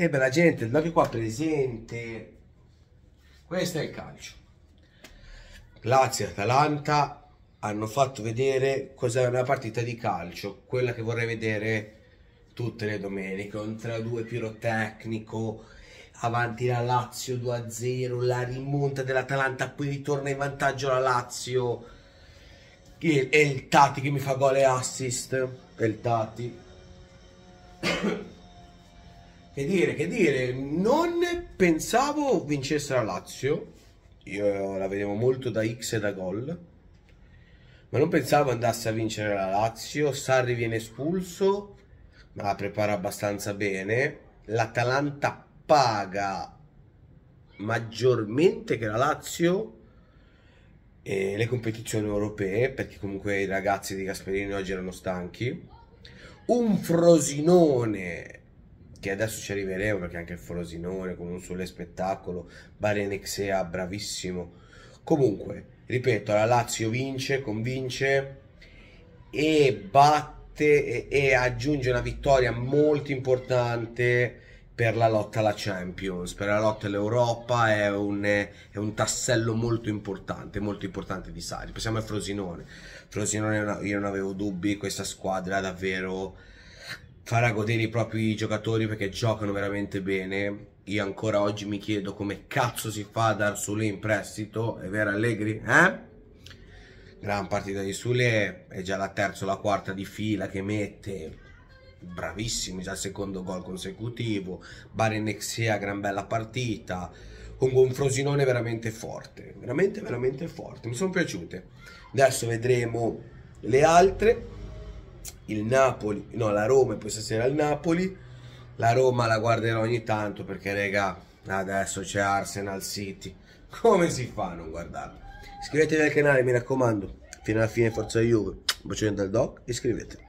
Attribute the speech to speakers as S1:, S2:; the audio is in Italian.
S1: e eh, beh, la gente andate qua presente questo è il calcio Lazio e Atalanta hanno fatto vedere cos'è una partita di calcio quella che vorrei vedere tutte le domeniche un 3-2 pirotecnico avanti la Lazio 2-0 la rimonta dell'Atalanta poi ritorna in vantaggio la Lazio e, e il Tati che mi fa gol e assist e il Tati che dire, che dire, non pensavo vincesse la Lazio, io la vedevo molto da X e da gol, ma non pensavo andasse a vincere la Lazio, Sarri viene espulso, ma la prepara abbastanza bene, l'Atalanta paga maggiormente che la Lazio e le competizioni europee perché comunque i ragazzi di Gasperini oggi erano stanchi un Frosinone che adesso ci arriveremo perché anche il Frosinone con un sole spettacolo, Barenexea bravissimo. Comunque, ripeto, la Lazio vince, convince e batte e, e aggiunge una vittoria molto importante per la lotta alla Champions, per la lotta all'Europa è un, è un, tassello molto importante, molto importante di Sari. Passiamo al Frosinone. Frosinone, io non avevo dubbi, questa squadra davvero farà godere i propri giocatori perché giocano veramente bene. Io ancora oggi mi chiedo come cazzo si fa a dar Sule in prestito, è vero Allegri? Eh? Gran partita di Sule, è già la terza o la quarta di fila che mette, bravissimi, già il secondo gol consecutivo, Barenexia, gran bella partita, con un Frosinone veramente forte, veramente veramente forte, mi sono piaciute. Adesso vedremo le altre il Napoli, no, la Roma e poi stasera il Napoli. La Roma la guarderò ogni tanto perché, raga, adesso c'è Arsenal City. Come si fa a non guardarla? Iscrivetevi al canale, mi raccomando. Fino alla fine, forza Juve. Bacino dal doc, iscrivetevi.